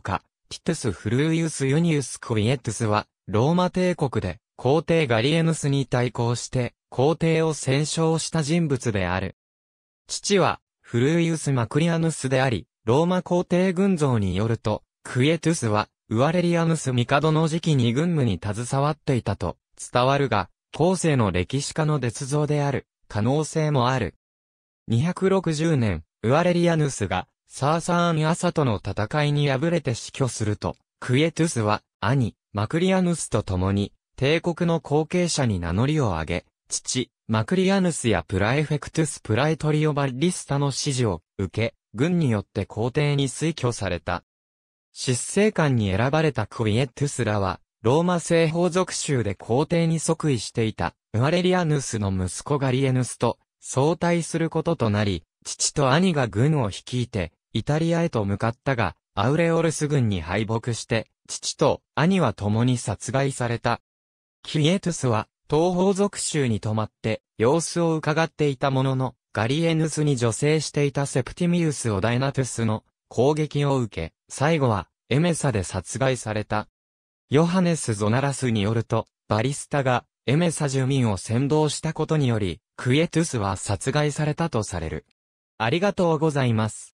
家、ティトゥス・フルーイウス・ユニウス・クイエトゥスは、ローマ帝国で、皇帝ガリエヌスに対抗して、皇帝を戦勝した人物である。父は、フルーイウス・マクリアヌスであり、ローマ皇帝群像によると、クエトゥスは、ウアレリアヌス帝の時期に軍務に携わっていたと伝わるが、後世の歴史家の捏像である可能性もある。260年、ウアレリアヌスがサーサーン・アサとの戦いに敗れて死去すると、クエトゥスは、兄、マクリアヌスと共に、帝国の後継者に名乗りを上げ、父、マクリアヌスやプラエフェクトゥス・プライトリオ・バリスタの指示を受け、軍によって皇帝に推挙された。執政官に選ばれたクイエトゥスらは、ローマ西方属州で皇帝に即位していた、アレリアヌスの息子ガリエヌスと、相対することとなり、父と兄が軍を率いて、イタリアへと向かったが、アウレオルス軍に敗北して、父と兄は共に殺害された。キエトゥスは、東方属州に泊まって、様子を伺っていたものの、ガリエヌスに女性していたセプティミウス・オダイナトゥスの攻撃を受け、最後は、エメサで殺害された。ヨハネス・ゾナラスによると、バリスタが、エメサ住民を先導したことにより、クエトゥスは殺害されたとされる。ありがとうございます。